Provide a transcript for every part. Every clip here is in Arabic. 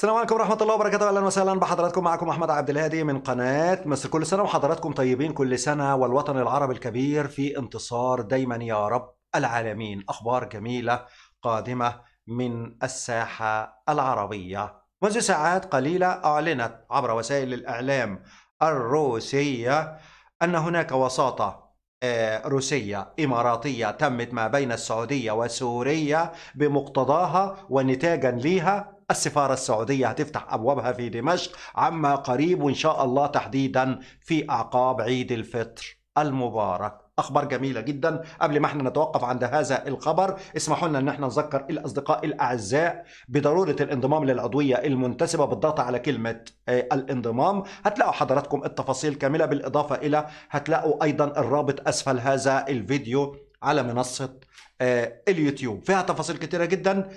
السلام عليكم ورحمة الله وبركاته أهلا وسهلا بحضراتكم معكم أحمد عبد الهادي من قناة مصر كل سنة وحضراتكم طيبين كل سنة والوطن العربي الكبير في انتصار دايما يا رب العالمين أخبار جميلة قادمة من الساحة العربية منذ ساعات قليلة أعلنت عبر وسائل الإعلام الروسية أن هناك وساطة آه، روسية إماراتية تمت ما بين السعودية وسوريا بمقتضاها ونتاجا لها السفارة السعودية هتفتح أبوابها في دمشق عما قريب وإن شاء الله تحديدا في أعقاب عيد الفطر المبارك اخبار جميله جدا قبل ما احنا نتوقف عند هذا الخبر اسمحوا لنا ان احنا نذكر الاصدقاء الاعزاء بضروره الانضمام للعضويه المنتسبه بالضغط على كلمه الانضمام هتلاقوا حضراتكم التفاصيل كامله بالاضافه الى هتلاقوا ايضا الرابط اسفل هذا الفيديو على منصه آه، اليوتيوب فيها تفاصيل كتيره جدا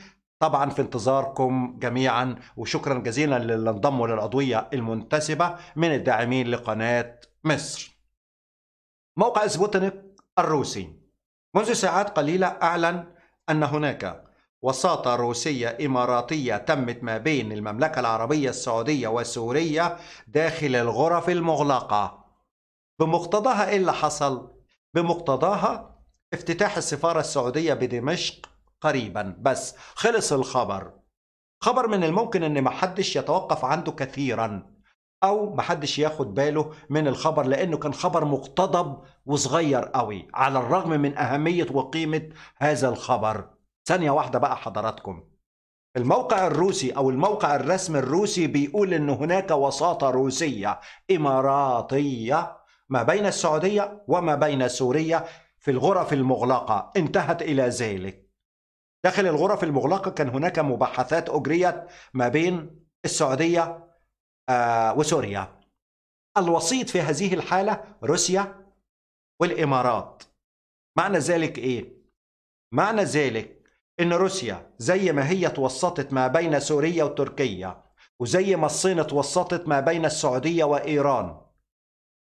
طبعا في انتظاركم جميعا وشكرا جزيلا للي انضموا للعضوية المنتسبة من الداعمين لقناة مصر موقع سبوتنيك الروسي منذ ساعات قليلة أعلن أن هناك وساطة روسية إماراتية تمت ما بين المملكة العربية السعودية وسوريا داخل الغرف المغلقة بمقتضاها إيه اللي حصل؟ بمقتضاها افتتاح السفارة السعودية بدمشق قريبا بس خلص الخبر خبر من الممكن ان محدش يتوقف عنده كثيرا او محدش ياخد باله من الخبر لانه كان خبر مقتضب وصغير قوي على الرغم من اهمية وقيمة هذا الخبر ثانية واحدة بقى حضراتكم الموقع الروسي او الموقع الرسمي الروسي بيقول ان هناك وساطة روسية اماراتية ما بين السعودية وما بين سوريا في الغرف المغلقة انتهت الى ذلك داخل الغرف المغلقة كان هناك مباحثات أجريت ما بين السعودية آه، وسوريا الوسيط في هذه الحالة روسيا والإمارات معنى ذلك إيه؟ معنى ذلك إن روسيا زي ما هي توسطت ما بين سوريا وتركيا وزي ما الصين توسطت ما بين السعودية وإيران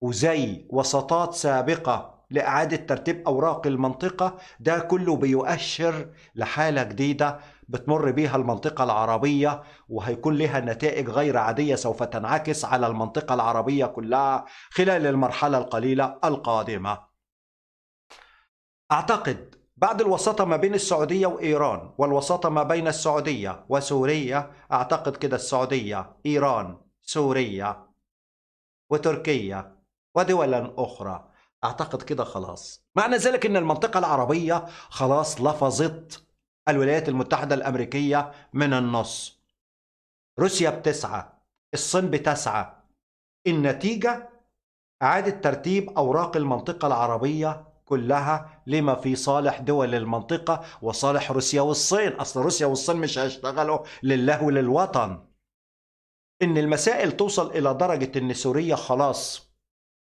وزي وسطات سابقة لإعادة ترتيب أوراق المنطقة ده كله بيؤشر لحالة جديدة بتمر بيها المنطقة العربية وهيكون لها نتائج غير عادية سوف تنعكس على المنطقة العربية كلها خلال المرحلة القليلة القادمة أعتقد بعد الوساطة ما بين السعودية وإيران والوساطة ما بين السعودية وسوريا أعتقد كده السعودية إيران سوريا وتركيا ودولا أخرى أعتقد كده خلاص معنى ذلك أن المنطقة العربية خلاص لفظت الولايات المتحدة الأمريكية من النص روسيا بتسعى الصين بتسعى النتيجة إعادة ترتيب أوراق المنطقة العربية كلها لما في صالح دول المنطقة وصالح روسيا والصين أصل روسيا والصين مش هيشتغلوا لله وللوطن إن المسائل توصل إلى درجة إن سوريا خلاص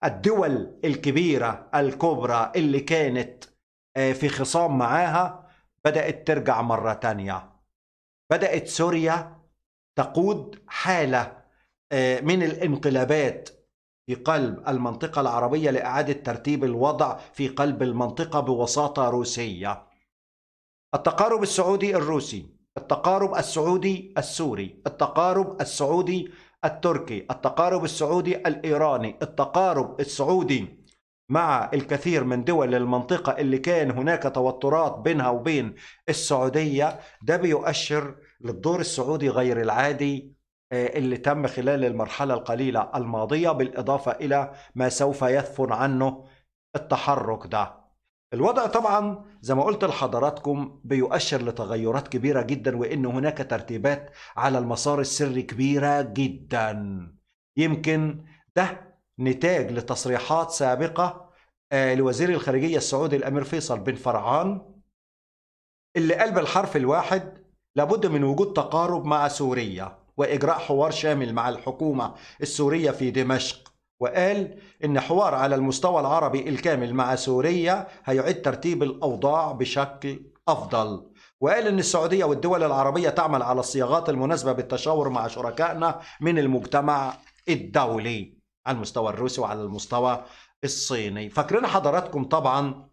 الدول الكبيرة الكبرى اللي كانت آه، في خصام معاها بدأت ترجع مرة تانية بدأت سوريا تقود حالة آه، من الانقلابات في قلب المنطقة العربية لإعادة ترتيب الوضع في قلب المنطقة بوساطة روسية التقارب السعودي الروسي التقارب السعودي السوري التقارب السعودي التركي التقارب السعودي الإيراني التقارب السعودي مع الكثير من دول المنطقة اللي كان هناك توترات بينها وبين السعودية ده بيؤشر للدور السعودي غير العادي آه، اللي تم خلال المرحلة القليلة الماضية بالإضافة إلى ما سوف يثفن عنه التحرك ده الوضع طبعا زي ما قلت لحضراتكم بيؤشر لتغيرات كبيرة جدا وإن هناك ترتيبات على المسار السري كبيرة جدا يمكن ده نتاج لتصريحات سابقة آه، لوزير الخارجية السعودي الأمير فيصل بن فرعان اللي قال بالحرف الواحد لابد من وجود تقارب مع سوريا وإجراء حوار شامل مع الحكومة السورية في دمشق وقال إن حوار على المستوى العربي الكامل مع سوريا هيعيد ترتيب الأوضاع بشكل أفضل وقال إن السعودية والدول العربية تعمل على الصياغات المناسبة بالتشاور مع شركائنا من المجتمع الدولي على المستوى الروسي وعلى المستوى الصيني فاكرين حضراتكم طبعا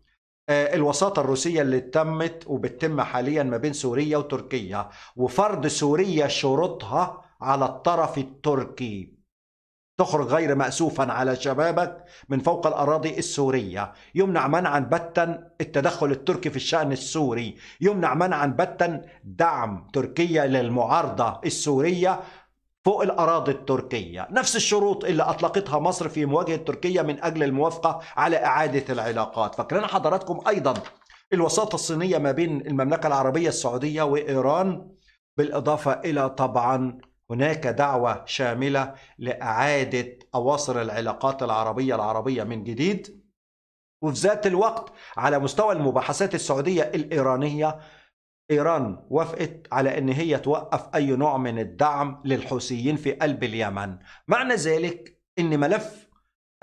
آه، الوساطة الروسية اللي تمت وبتتم حاليا ما بين سوريا وتركيا وفرض سوريا شروطها على الطرف التركي تخرج غير مأسوفا على شبابك من فوق الأراضي السورية يمنع منعا بتا التدخل التركي في الشأن السوري يمنع منعا بتا دعم تركيا للمعارضة السورية فوق الأراضي التركية نفس الشروط اللي أطلقتها مصر في مواجهة تركيا من أجل الموافقة على إعادة العلاقات فاكرين حضراتكم أيضا الوساطة الصينية ما بين المملكة العربية السعودية وإيران بالإضافة إلى طبعا هناك دعوة شاملة لإعادة أواصر العلاقات العربية العربية من جديد وفي ذات الوقت على مستوى المباحثات السعودية الإيرانية إيران وافقت على أن هي توقف أي نوع من الدعم للحوثيين في قلب اليمن معنى ذلك أن ملف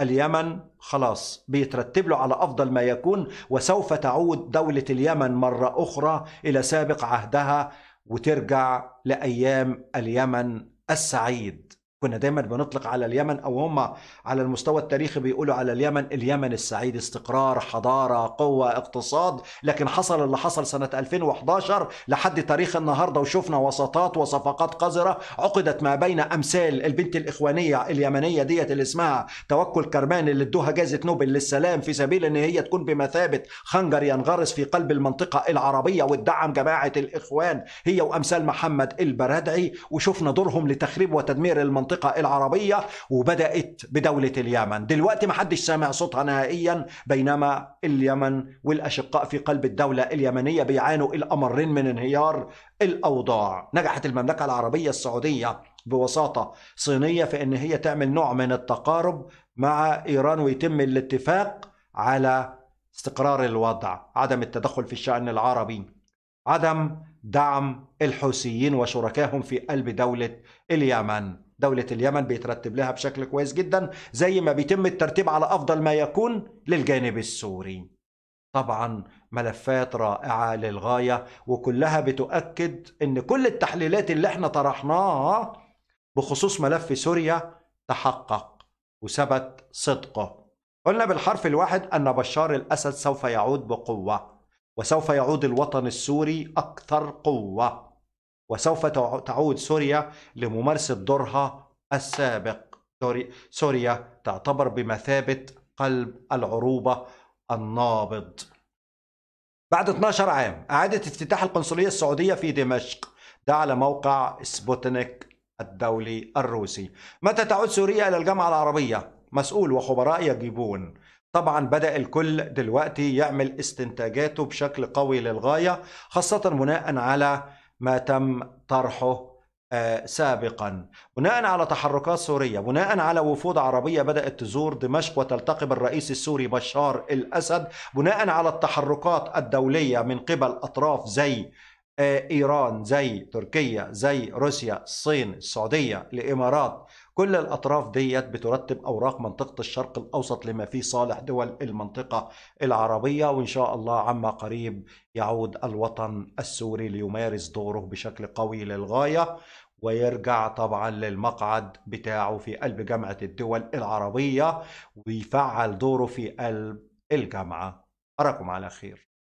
اليمن خلاص بيترتب له على افضل ما يكون وسوف تعود دوله اليمن مره اخرى الى سابق عهدها وترجع لايام اليمن السعيد كنا دايما بنطلق على اليمن او هم على المستوى التاريخي بيقولوا على اليمن اليمن السعيد استقرار حضاره قوه اقتصاد لكن حصل اللي حصل سنه 2011 لحد تاريخ النهارده وشفنا وساطات وصفقات قذره عقدت ما بين امثال البنت الاخوانيه اليمنيه ديت اللي اسمها توكل كرمان اللي ادوها جائزه نوبل للسلام في سبيل ان هي تكون بمثابه خنجر ينغرس في قلب المنطقه العربيه وتدعم جماعه الاخوان هي وامثال محمد البرادعي وشفنا دورهم لتخريب وتدمير المنطقه المنطقة العربية وبدأت بدولة اليمن دلوقتي ما حدش سامع صوتها نهائيا بينما اليمن والأشقاء في قلب الدولة اليمنية بيعانوا الأمرين من انهيار الأوضاع نجحت المملكة العربية السعودية بوساطة صينية في أن هي تعمل نوع من التقارب مع إيران ويتم الاتفاق على استقرار الوضع عدم التدخل في الشأن العربي عدم دعم الحوثيين وشركائهم في قلب دولة اليمن دولة اليمن بيترتب لها بشكل كويس جدا زي ما بيتم الترتيب على أفضل ما يكون للجانب السوري طبعا ملفات رائعة للغاية وكلها بتؤكد أن كل التحليلات اللي احنا طرحناها بخصوص ملف سوريا تحقق وثبت صدقه قلنا بالحرف الواحد أن بشار الأسد سوف يعود بقوة وسوف يعود الوطن السوري أكثر قوة وسوف تعود سوريا لممارسة دورها السابق سوريا تعتبر بمثابة قلب العروبة النابض بعد 12 عام أعادت افتتاح القنصلية السعودية في دمشق ده على موقع سبوتنيك الدولي الروسي متى تعود سوريا إلى الجامعة العربية؟ مسؤول وخبراء يجيبون طبعا بدأ الكل دلوقتي يعمل استنتاجاته بشكل قوي للغاية خاصة بناء على ما تم طرحه آه، سابقا بناء على تحركات سورية بناء على وفود عربية بدأت تزور دمشق وتلتقي بالرئيس السوري بشار الأسد بناء على التحركات الدولية من قبل أطراف زي آه، إيران زي تركيا زي روسيا الصين السعودية الإمارات كل الأطراف ديت بترتب أوراق منطقة الشرق الأوسط لما فيه صالح دول المنطقة العربية وإن شاء الله عما قريب يعود الوطن السوري ليمارس دوره بشكل قوي للغاية ويرجع طبعا للمقعد بتاعه في قلب جامعة الدول العربية ويفعل دوره في قلب الجامعة أراكم على خير